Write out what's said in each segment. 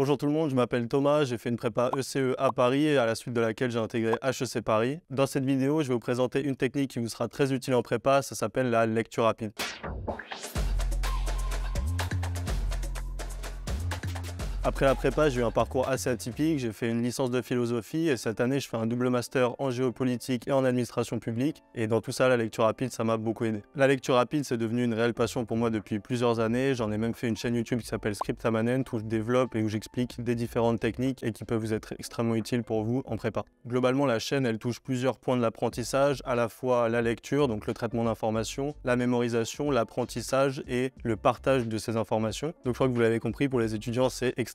Bonjour tout le monde, je m'appelle Thomas, j'ai fait une prépa ECE e à Paris et à la suite de laquelle j'ai intégré HEC Paris. Dans cette vidéo, je vais vous présenter une technique qui vous sera très utile en prépa, ça s'appelle la lecture rapide. Après la prépa, j'ai eu un parcours assez atypique. J'ai fait une licence de philosophie et cette année, je fais un double master en géopolitique et en administration publique. Et dans tout ça, la lecture rapide, ça m'a beaucoup aidé. La lecture rapide, c'est devenu une réelle passion pour moi depuis plusieurs années. J'en ai même fait une chaîne YouTube qui s'appelle Scriptamanent où je développe et où j'explique des différentes techniques et qui peuvent vous être extrêmement utiles pour vous en prépa. Globalement, la chaîne, elle touche plusieurs points de l'apprentissage, à la fois la lecture, donc le traitement d'informations, la mémorisation, l'apprentissage et le partage de ces informations. Donc je crois que vous l'avez compris, pour les étudiants, c'est extrêmement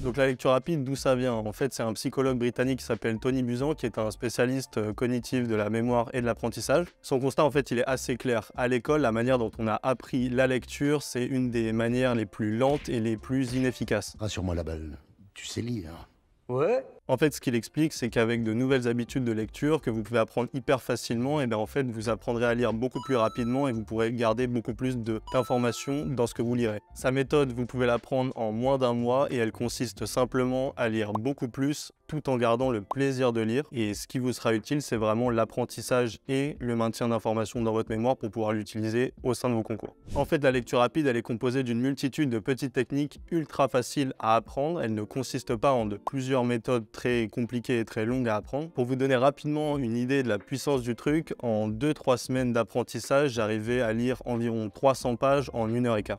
donc la lecture rapide, d'où ça vient En fait, c'est un psychologue britannique qui s'appelle Tony Buzan, qui est un spécialiste euh, cognitif de la mémoire et de l'apprentissage. Son constat, en fait, il est assez clair. À l'école, la manière dont on a appris la lecture, c'est une des manières les plus lentes et les plus inefficaces. Rassure-moi la balle, tu sais lire. Ouais, en fait, ce qu'il explique, c'est qu'avec de nouvelles habitudes de lecture que vous pouvez apprendre hyper facilement, et eh bien en fait, vous apprendrez à lire beaucoup plus rapidement et vous pourrez garder beaucoup plus d'informations dans ce que vous lirez. Sa méthode, vous pouvez l'apprendre en moins d'un mois et elle consiste simplement à lire beaucoup plus tout en gardant le plaisir de lire. Et ce qui vous sera utile, c'est vraiment l'apprentissage et le maintien d'informations dans votre mémoire pour pouvoir l'utiliser au sein de vos concours. En fait, la lecture rapide, elle est composée d'une multitude de petites techniques ultra faciles à apprendre. Elle ne consiste pas en de plusieurs méthodes très très et très longue à apprendre. Pour vous donner rapidement une idée de la puissance du truc, en 2-3 semaines d'apprentissage, j'arrivais à lire environ 300 pages en 1 heure et quart.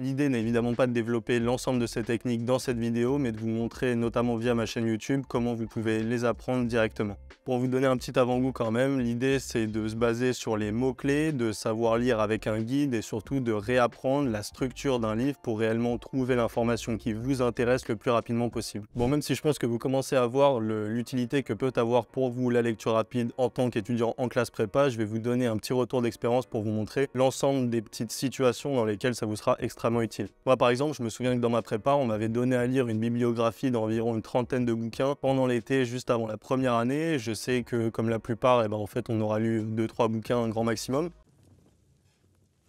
L'idée n'est évidemment pas de développer l'ensemble de ces techniques dans cette vidéo, mais de vous montrer, notamment via ma chaîne YouTube, comment vous pouvez les apprendre directement. Pour vous donner un petit avant-goût quand même, l'idée c'est de se baser sur les mots-clés, de savoir lire avec un guide et surtout de réapprendre la structure d'un livre pour réellement trouver l'information qui vous intéresse le plus rapidement possible. Bon, même si je pense que vous commencez à voir l'utilité que peut avoir pour vous la lecture rapide en tant qu'étudiant en classe prépa, je vais vous donner un petit retour d'expérience pour vous montrer l'ensemble des petites situations dans lesquelles ça vous sera extrêmement utile. Moi, par exemple, je me souviens que dans ma prépa, on m'avait donné à lire une bibliographie d'environ une trentaine de bouquins pendant l'été, juste avant la première année. Je sais que, comme la plupart, et eh ben, en fait, on aura lu 2-3 bouquins, un grand maximum.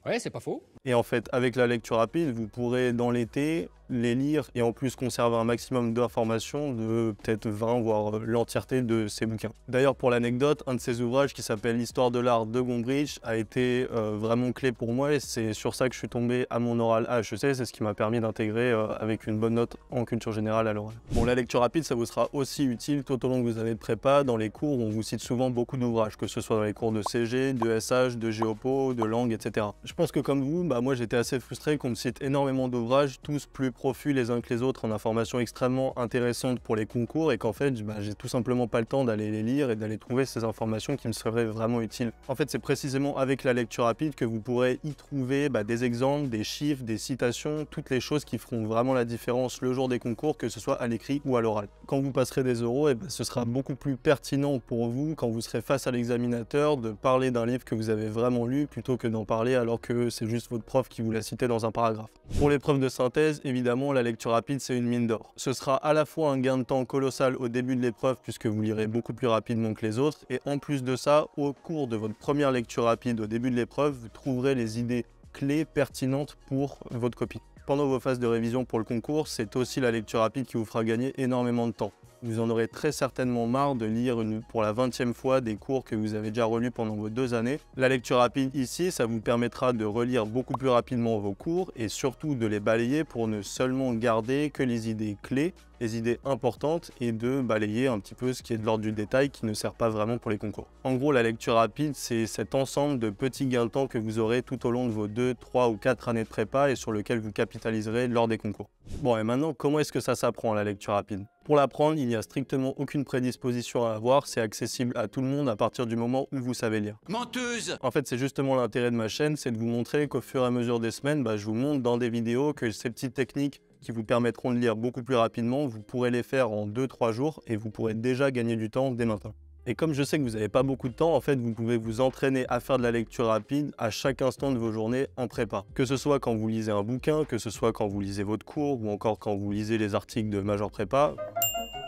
Ouais, c'est pas faux. Et en fait, avec la lecture rapide, vous pourrez dans l'été les lire et en plus conserver un maximum d'informations de peut-être 20 voire euh, l'entièreté de ces bouquins. D'ailleurs pour l'anecdote, un de ces ouvrages qui s'appelle L'histoire de l'art de Gombrich a été euh, vraiment clé pour moi et c'est sur ça que je suis tombé à mon oral à HEC, c'est ce qui m'a permis d'intégrer euh, avec une bonne note en culture générale à l'oral. Bon la lecture rapide ça vous sera aussi utile tout au long que vous avez de prépa, dans les cours où on vous cite souvent beaucoup d'ouvrages, que ce soit dans les cours de CG, de SH, de Géopo, de langue, etc. Je pense que comme vous, bah, bah, moi j'étais assez frustré qu'on me cite énormément d'ouvrages, tous plus profus les uns que les autres en informations extrêmement intéressantes pour les concours et qu'en fait bah, j'ai tout simplement pas le temps d'aller les lire et d'aller trouver ces informations qui me seraient vraiment utiles. En fait c'est précisément avec la lecture rapide que vous pourrez y trouver bah, des exemples, des chiffres, des citations, toutes les choses qui feront vraiment la différence le jour des concours, que ce soit à l'écrit ou à l'oral. Quand vous passerez des euros, et eh ben, ce sera beaucoup plus pertinent pour vous quand vous serez face à l'examinateur de parler d'un livre que vous avez vraiment lu plutôt que d'en parler alors que c'est juste votre prof qui vous l'a cité dans un paragraphe. Pour l'épreuve de synthèse, évidemment, la lecture rapide, c'est une mine d'or. Ce sera à la fois un gain de temps colossal au début de l'épreuve puisque vous lirez beaucoup plus rapidement que les autres et en plus de ça, au cours de votre première lecture rapide au début de l'épreuve, vous trouverez les idées clés pertinentes pour votre copie pendant vos phases de révision pour le concours, c'est aussi la lecture rapide qui vous fera gagner énormément de temps. Vous en aurez très certainement marre de lire pour la 20e fois des cours que vous avez déjà relus pendant vos deux années. La lecture rapide ici, ça vous permettra de relire beaucoup plus rapidement vos cours et surtout de les balayer pour ne seulement garder que les idées clés, les idées importantes et de balayer un petit peu ce qui est de l'ordre du détail qui ne sert pas vraiment pour les concours. En gros, la lecture rapide, c'est cet ensemble de petits gains de temps que vous aurez tout au long de vos deux, trois ou quatre années de prépa et sur lequel vous capitaliserez lors des concours. Bon, et maintenant, comment est-ce que ça s'apprend la lecture rapide pour l'apprendre, il n'y a strictement aucune prédisposition à avoir, c'est accessible à tout le monde à partir du moment où vous savez lire. Menteuse En fait, c'est justement l'intérêt de ma chaîne, c'est de vous montrer qu'au fur et à mesure des semaines, bah, je vous montre dans des vidéos que ces petites techniques qui vous permettront de lire beaucoup plus rapidement, vous pourrez les faire en 2-3 jours et vous pourrez déjà gagner du temps dès maintenant. Et comme je sais que vous n'avez pas beaucoup de temps, en fait, vous pouvez vous entraîner à faire de la lecture rapide à chaque instant de vos journées en prépa. Que ce soit quand vous lisez un bouquin, que ce soit quand vous lisez votre cours ou encore quand vous lisez les articles de Major Prépa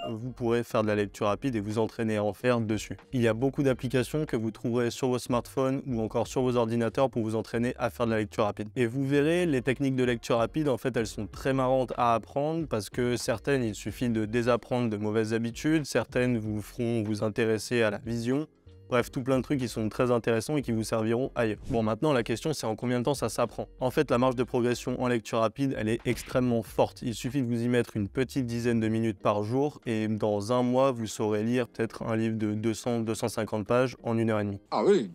vous pourrez faire de la lecture rapide et vous entraîner à en faire dessus. Il y a beaucoup d'applications que vous trouverez sur vos smartphones ou encore sur vos ordinateurs pour vous entraîner à faire de la lecture rapide. Et vous verrez, les techniques de lecture rapide, en fait, elles sont très marrantes à apprendre parce que certaines, il suffit de désapprendre de mauvaises habitudes, certaines vous feront vous intéresser à la vision, Bref, tout plein de trucs qui sont très intéressants et qui vous serviront ailleurs. Bon, maintenant, la question, c'est en combien de temps ça s'apprend En fait, la marge de progression en lecture rapide, elle est extrêmement forte. Il suffit de vous y mettre une petite dizaine de minutes par jour et dans un mois, vous saurez lire peut-être un livre de 200-250 pages en une heure et demie. Ah oui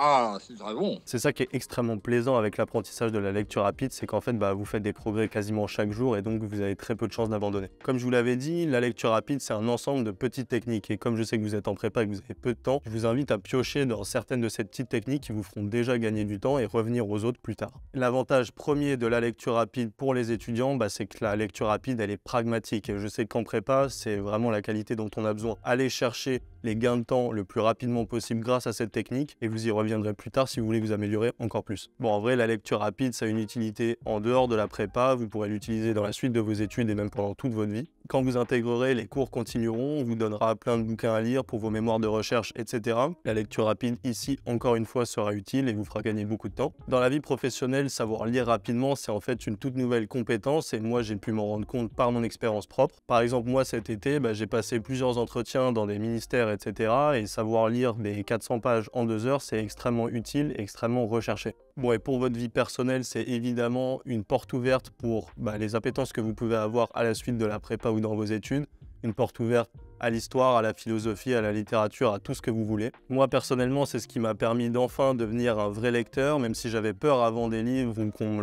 ah, c'est très bon. C'est ça qui est extrêmement plaisant avec l'apprentissage de la lecture rapide, c'est qu'en fait, bah, vous faites des progrès quasiment chaque jour et donc vous avez très peu de chances d'abandonner. Comme je vous l'avais dit, la lecture rapide, c'est un ensemble de petites techniques et comme je sais que vous êtes en prépa et que vous avez peu de temps, je vous invite à piocher dans certaines de ces petites techniques qui vous feront déjà gagner du temps et revenir aux autres plus tard. L'avantage premier de la lecture rapide pour les étudiants, bah, c'est que la lecture rapide, elle est pragmatique. Et je sais qu'en prépa, c'est vraiment la qualité dont on a besoin. Aller chercher les gains de temps le plus rapidement possible grâce à cette technique et vous y reviendrez plus tard si vous voulez vous améliorer encore plus. Bon, en vrai, la lecture rapide, ça a une utilité en dehors de la prépa, vous pourrez l'utiliser dans la suite de vos études et même pendant toute votre vie. Quand vous intégrerez, les cours continueront, on vous donnera plein de bouquins à lire pour vos mémoires de recherche, etc. La lecture rapide ici, encore une fois, sera utile et vous fera gagner beaucoup de temps. Dans la vie professionnelle, savoir lire rapidement, c'est en fait une toute nouvelle compétence et moi, j'ai pu m'en rendre compte par mon expérience propre. Par exemple, moi, cet été, bah, j'ai passé plusieurs entretiens dans des ministères etc. Et savoir lire des 400 pages en deux heures, c'est extrêmement utile extrêmement recherché. Bon, et pour votre vie personnelle, c'est évidemment une porte ouverte pour bah, les appétences que vous pouvez avoir à la suite de la prépa ou dans vos études, une porte ouverte à l'histoire, à la philosophie, à la littérature, à tout ce que vous voulez. Moi personnellement, c'est ce qui m'a permis d'enfin devenir un vrai lecteur, même si j'avais peur avant des livres ou qu'on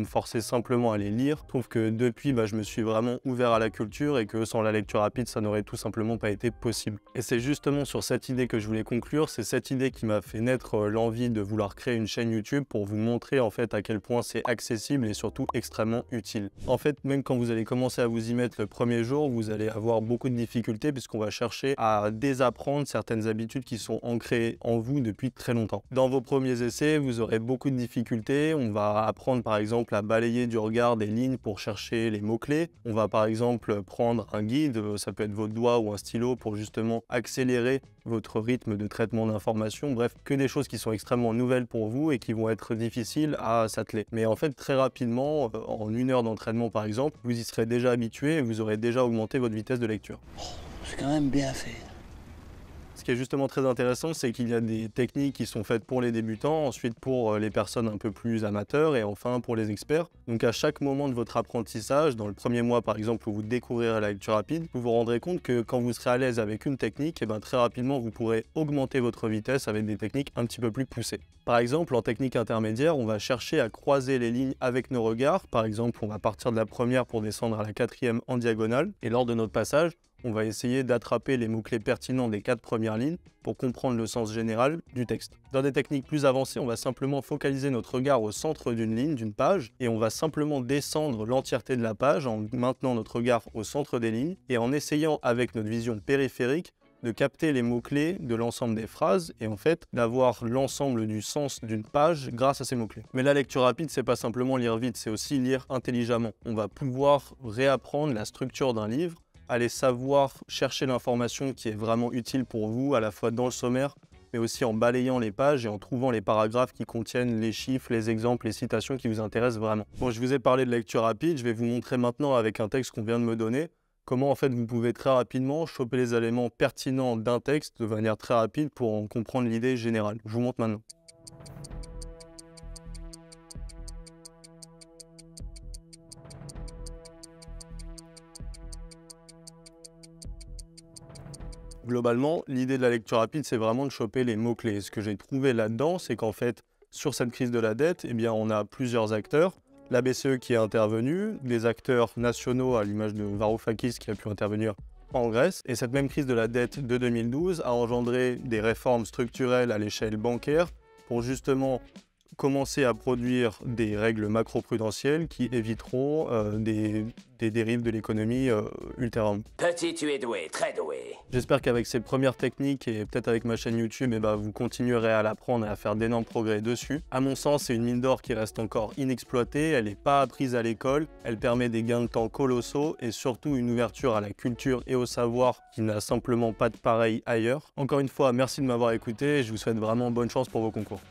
me, forçait simplement à les lire. Je trouve que depuis, bah, je me suis vraiment ouvert à la culture et que sans la lecture rapide, ça n'aurait tout simplement pas été possible. Et c'est justement sur cette idée que je voulais conclure, c'est cette idée qui m'a fait naître euh, l'envie de vouloir créer une chaîne YouTube pour vous montrer en fait à quel point c'est accessible et surtout extrêmement utile. En fait, même quand vous allez commencer à vous y mettre le premier jour, vous allez avoir beaucoup de difficultés puisqu'on va chercher à désapprendre certaines habitudes qui sont ancrées en vous depuis très longtemps. Dans vos premiers essais, vous aurez beaucoup de difficultés. On va apprendre par exemple à balayer du regard des lignes pour chercher les mots-clés. On va par exemple prendre un guide, ça peut être votre doigt ou un stylo pour justement accélérer votre rythme de traitement d'informations. Bref, que des choses qui sont extrêmement nouvelles pour vous et qui vont être difficiles à s'atteler. Mais en fait, très rapidement, euh, en une heure d'entraînement par exemple, vous y serez déjà habitué et vous aurez déjà augmenté votre vitesse de lecture. C'est quand même bien fait. Ce qui est justement très intéressant, c'est qu'il y a des techniques qui sont faites pour les débutants, ensuite pour euh, les personnes un peu plus amateurs et enfin pour les experts. Donc à chaque moment de votre apprentissage, dans le premier mois par exemple où vous découvrirez la lecture rapide, vous vous rendrez compte que quand vous serez à l'aise avec une technique, et eh bien très rapidement vous pourrez augmenter votre vitesse avec des techniques un petit peu plus poussées. Par exemple, en technique intermédiaire, on va chercher à croiser les lignes avec nos regards. Par exemple, on va partir de la première pour descendre à la quatrième en diagonale. Et lors de notre passage, on va essayer d'attraper les mots-clés pertinents des quatre premières lignes pour comprendre le sens général du texte. Dans des techniques plus avancées, on va simplement focaliser notre regard au centre d'une ligne, d'une page, et on va simplement descendre l'entièreté de la page en maintenant notre regard au centre des lignes et en essayant avec notre vision périphérique de capter les mots-clés de l'ensemble des phrases et en fait d'avoir l'ensemble du sens d'une page grâce à ces mots-clés. Mais la lecture rapide, c'est pas simplement lire vite, c'est aussi lire intelligemment. On va pouvoir réapprendre la structure d'un livre allez savoir chercher l'information qui est vraiment utile pour vous, à la fois dans le sommaire, mais aussi en balayant les pages et en trouvant les paragraphes qui contiennent les chiffres, les exemples, les citations qui vous intéressent vraiment. Bon, je vous ai parlé de lecture rapide, je vais vous montrer maintenant avec un texte qu'on vient de me donner, comment en fait vous pouvez très rapidement choper les éléments pertinents d'un texte de manière très rapide pour en comprendre l'idée générale. Je vous montre maintenant. globalement, l'idée de la lecture rapide, c'est vraiment de choper les mots-clés. Ce que j'ai trouvé là-dedans, c'est qu'en fait, sur cette crise de la dette, eh bien, on a plusieurs acteurs. La BCE qui est intervenue, des acteurs nationaux à l'image de Varoufakis qui a pu intervenir en Grèce. Et cette même crise de la dette de 2012 a engendré des réformes structurelles à l'échelle bancaire pour justement commencer à produire des règles macro-prudentielles qui éviteront euh, des, dérives de l'économie euh, ultérieure. Petit, tu es doué, très doué. J'espère qu'avec ces premières techniques et peut-être avec ma chaîne YouTube, eh ben, vous continuerez à l'apprendre et à faire d'énormes progrès dessus. À mon sens, c'est une mine d'or qui reste encore inexploitée, elle n'est pas apprise à l'école, elle permet des gains de temps colossaux et surtout une ouverture à la culture et au savoir qui n'a simplement pas de pareil ailleurs. Encore une fois, merci de m'avoir écouté et je vous souhaite vraiment bonne chance pour vos concours.